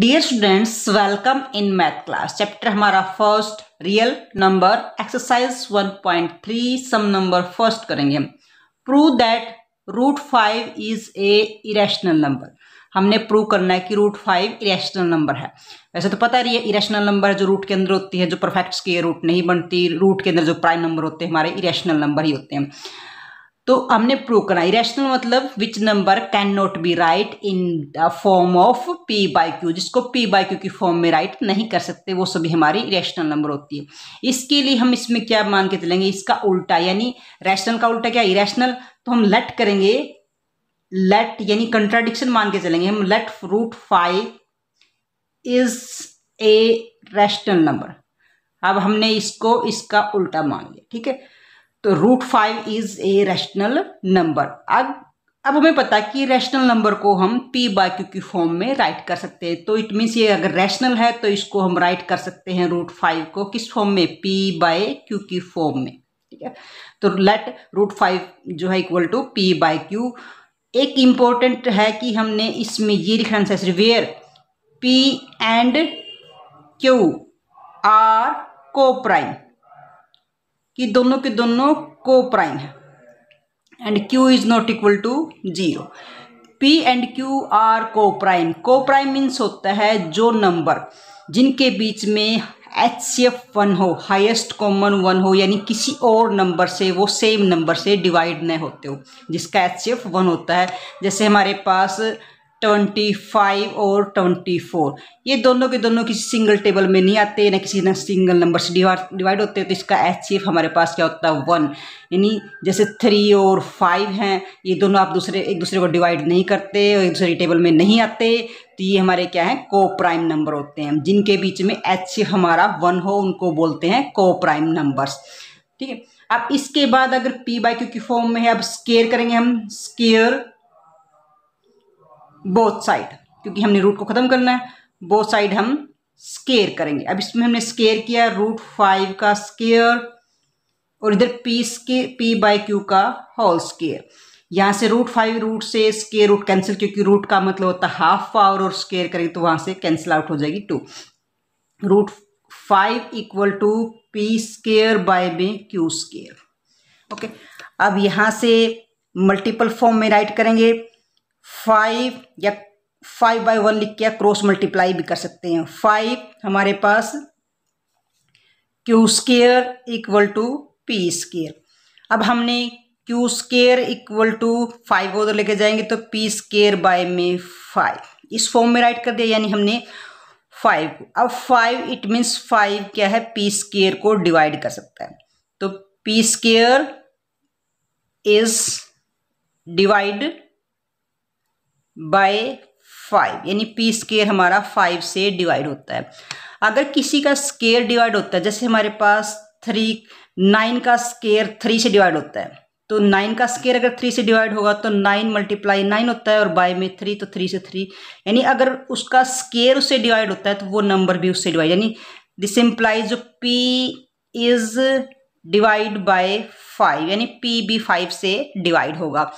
dear students welcome in math class chapter हमारा first real number exercise 1.3 sum number first करेंगे हम prove that root five is a irrational number हमने prove करना है कि root five irrational number है वैसे तो पता रही है इरेशनल नंबर है जो रूट के अंदर होती है जो परफेक्ट स्केयर रूट नहीं बनती रूट के अंदर जो प्राइम नंबर होते हैं हमारे इरेशनल नंबर ही होते हैं तो हमने प्रूव करना इरेशनल मतलब which number can not be write in the form of p by q जिसको पी बाई क्यू की फॉर्म में राइट नहीं कर सकते वो सभी हमारी रेशनल नंबर होती है इसके लिए हम इसमें क्या मान के चलेंगे इसका उल्टा यानी रैशनल का उल्टा क्या इरेशनल तो हम लेट करेंगे लेट यानी कंट्राडिक्शन मान के चलेंगे हम let root five is a rational number अब हमने इसको इसका उल्टा मान लिया ठीक है तो root five is a rational number अब अब हमें पता कि रैशनल नंबर को हम पी बाय क्यू की फॉर्म में राइट कर सकते हैं तो इट मीन्स ये अगर रैशनल है तो इसको हम राइट कर सकते हैं रूट फाइव को किस फॉर्म में पी बाय क्यू की फॉर्म में ठीक है तो लेट रूट फाइव जो है equal to p by q एक इम्पॉर्टेंट है कि हमने इसमें ये लिखना necessary where p and q are coprime कि दोनों के दोनों को प्राइम है and Q is not equal to zero P and Q are coprime coprime means होता है जो नंबर जिनके बीच में एच सी एफ वन हो हाइस्ट कॉमन वन हो यानी किसी और नंबर से वो सेम नंबर से डिवाइड न होते हो जिसका एच सी एफ वन होता है जैसे हमारे पास ट्वेंटी फाइव और ट्वेंटी फोर ये दोनों के दोनों किसी सिंगल टेबल में नहीं आते ना किसी ना सिंगल नंबर से डिवाइड होते हैं तो इसका एच सी एफ हमारे पास क्या होता है वन यानी जैसे थ्री और फाइव हैं ये दोनों आप दूसरे एक दूसरे को डिवाइड नहीं करते और एक दूसरे टेबल में नहीं आते तो ये हमारे क्या हैं को प्राइम नंबर होते हैं जिनके बीच में एच सी एफ हमारा वन हो उनको बोलते हैं को प्राइम नंबर्स ठीक है अब इसके बाद अगर पी बाई क्यू की फॉर्म में है अब स्केयर करेंगे हम स्केयर बोथ साइड क्योंकि हमने रूट को ख़त्म करना है बोथ साइड हम स्केयर करेंगे अब इसमें हमने स्केयर किया रूट फाइव का स्केयर और इधर p square p by q का होल स्केयर यहाँ से रूट फाइव रूट से स्केयर रूट कैंसिल क्योंकि रूट का मतलब होता है हाफ पावर और स्केयर करेंगे तो वहाँ से कैंसिल आउट हो जाएगी two root five equal to p square by में क्यू स्केयर ओके अब यहाँ से मल्टीपल फॉर्म में राइट करेंगे फाइव या फाइव बाय वन लिख के क्रॉस मल्टीप्लाई भी कर सकते हैं फाइव हमारे पास q square equal to p square अब हमने q square equal to five उधर लेके जाएंगे तो पी स्केयर बाय में फाइव इस फॉर्म में राइट कर दिया यानी हमने फाइव को अब फाइव इट मीन्स फाइव क्या है पी स्केयर को डिवाइड कर सकता है तो p square is divide by five यानी पी स्केयर हमारा फाइव से डिवाइड होता है अगर किसी का स्केयर डिवाइड होता है जैसे हमारे पास थ्री नाइन का स्केयर थ्री से डिवाइड होता है तो नाइन का स्केयर अगर थ्री से डिवाइड होगा तो नाइन मल्टीप्लाई नाइन होता है और बाय में थ्री तो थ्री से थ्री यानी अगर उसका स्केयर उससे डिवाइड होता है तो वो नंबर भी उससे डिवाइड यानी this implies p is divide by five यानी पी भी फाइव से डिवाइड होगा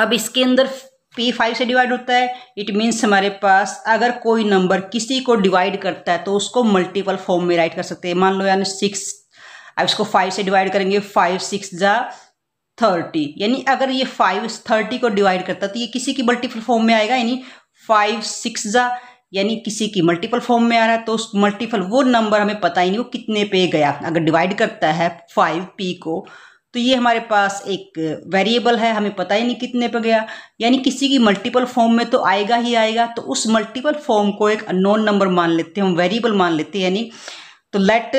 अब इसके अंदर पी फाइव से डिवाइड होता है इट मीन्स हमारे पास अगर कोई नंबर किसी को डिवाइड करता है तो उसको मल्टीपल फॉर्म में राइट कर सकते हैं मान लो यानी सिक्स अब इसको फाइव से डिवाइड करेंगे फाइव सिक्स जा थर्टी यानी अगर ये फाइव थर्टी को डिवाइड करता है तो ये किसी की मल्टीपल फॉर्म में आएगा यानी फाइव सिक्स जा यानी किसी की मल्टीपल फॉर्म में आ रहा है तो उस मल्टीपल वो नंबर हमें पता ही नहीं वो कितने पे गया अगर डिवाइड करता है फाइव पी को तो ये हमारे पास एक वेरिएबल है हमें पता ही नहीं कितने पे गया यानी किसी की मल्टीपल फॉर्म में तो आएगा ही आएगा तो उस मल्टीपल फॉर्म को एक नॉन नंबर मान लेते हैं हम वेरिएबल मान लेते हैं यानी तो लेट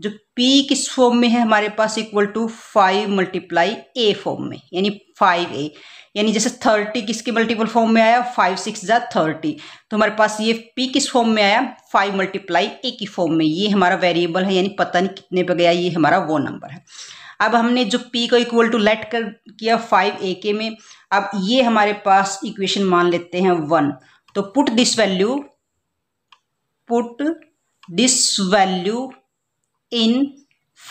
जो p किस फॉर्म में है हमारे पास equal to five multiply a form में यानी फाइव ए यानी जैसे थर्टी किसके मल्टीपल फॉर्म में आया फाइव सिक्स या थर्टी तो हमारे पास ये p किस फॉर्म में आया फाइव मल्टीप्लाई ए की फॉर्म में ये हमारा वेरिएबल है यानी पता नहीं कितने पे गया ये हमारा वो नंबर है अब हमने जो पी को इक्वल टू लेट कर किया फाइव ए के में अब ये हमारे पास इक्वेशन मान लेते हैं वन तो put this value put this value in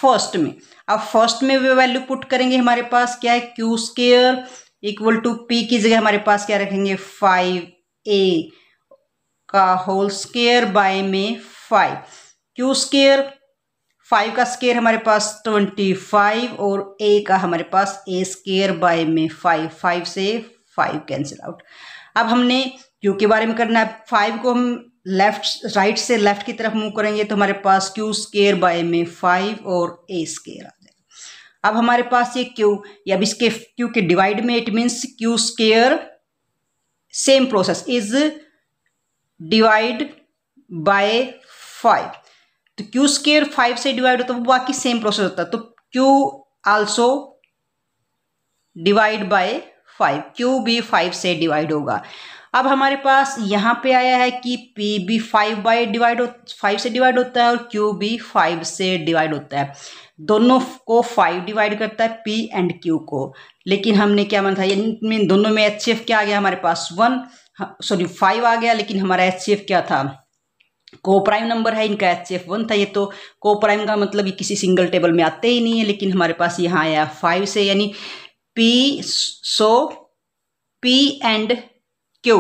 first में अब फर्स्ट में वे वैल्यू पुट करेंगे हमारे पास क्या है q square equal to p की जगह हमारे पास क्या रखेंगे फाइव ए का होल स्केयर बाय में फाइव क्यू स्केयर फाइव का स्केयर हमारे पास ट्वेंटी फाइव और ए का हमारे पास ए स्केयर बाय में फाइव फाइव से फाइव कैंसिल आउट अब हमने क्यू के बारे में करना है फाइव को हम लेफ्ट राइट से लेफ्ट की तरफ मूव करेंगे तो हमारे पास क्यू स्केयर बाय में फाइव और ए स्केयर आ जाएगा अब हमारे पास ये क्यू या अब इसके क्यू के डिवाइड में it means q square same process is divide by five तो क्यू स्केयर फाइव से डिवाइड होता है वो बाकी सेम प्रोसेस होता है तो q also divide by five q भी फाइव से डिवाइड होगा अब हमारे पास यहाँ पे आया है कि पी भी फाइव बाई डिवाइड फाइव से डिवाइड होता है और क्यू भी फाइव से डिवाइड होता है दोनों को फाइव डिवाइड करता है पी एंड क्यू को लेकिन हमने क्या माना था इन दोनों में एच क्या आ गया हमारे पास वन सॉरी फाइव आ गया लेकिन हमारा एच क्या था को प्राइम नंबर है इनका एच एफ वन था ये तो को प्राइम का मतलब ये किसी सिंगल टेबल में आते ही नहीं है लेकिन हमारे पास यहाँ आया फाइव से यानी p so p and q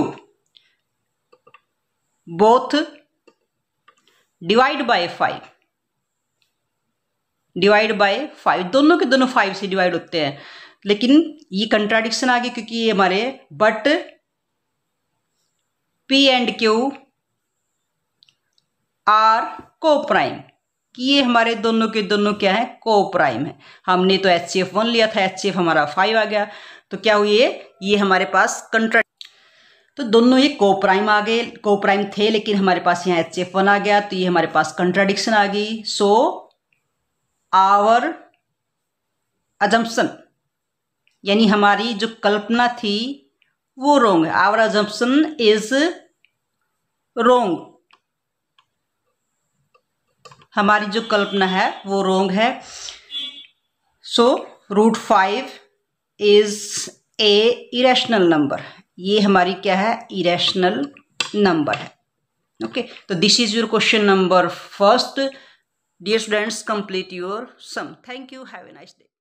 both divide by five divide by five दोनों के दोनों फाइव से डिवाइड होते हैं लेकिन ये कंट्राडिक्शन आ गया क्योंकि ये हमारे but p and q are coprime ये हमारे दोनों के दोनों क्या है को प्राइम है हमने तो एच सी एफ वन लिया था एच सी एफ हमारा फाइव आ गया तो क्या हुई ये ये हमारे पास कंट्रा तो दोनों ये को प्राइम आ गए को प्राइम थे लेकिन हमारे पास यहाँ एच सी एफ वन आ गया तो ये हमारे पास कंट्राडिक्शन आ गई सो आवर अजम्पन यानी हमारी जो कल्पना थी वो रोंग है आवर अजम्पन इज रोंग हमारी जो कल्पना है वो रोंग है so root five is a irrational number ये हमारी क्या है इरेशनल नंबर है ओके तो this is your question number first dear students complete your sum thank you have a nice day